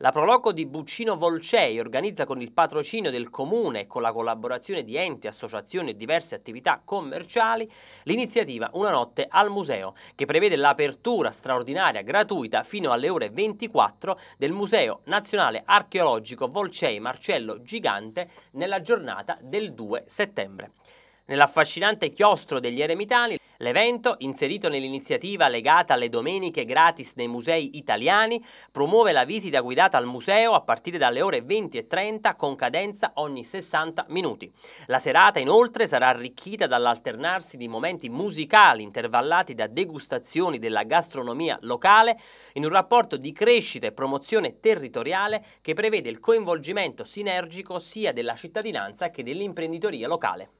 La Proloco di Buccino Volcei organizza con il patrocinio del Comune e con la collaborazione di enti, associazioni e diverse attività commerciali l'iniziativa Una notte al museo, che prevede l'apertura straordinaria gratuita fino alle ore 24 del Museo Nazionale Archeologico Volcei Marcello Gigante nella giornata del 2 settembre. Nell'affascinante chiostro degli Eremitani, l'evento, inserito nell'iniziativa legata alle domeniche gratis nei musei italiani, promuove la visita guidata al museo a partire dalle ore 20.30 con cadenza ogni 60 minuti. La serata inoltre sarà arricchita dall'alternarsi di momenti musicali intervallati da degustazioni della gastronomia locale in un rapporto di crescita e promozione territoriale che prevede il coinvolgimento sinergico sia della cittadinanza che dell'imprenditoria locale.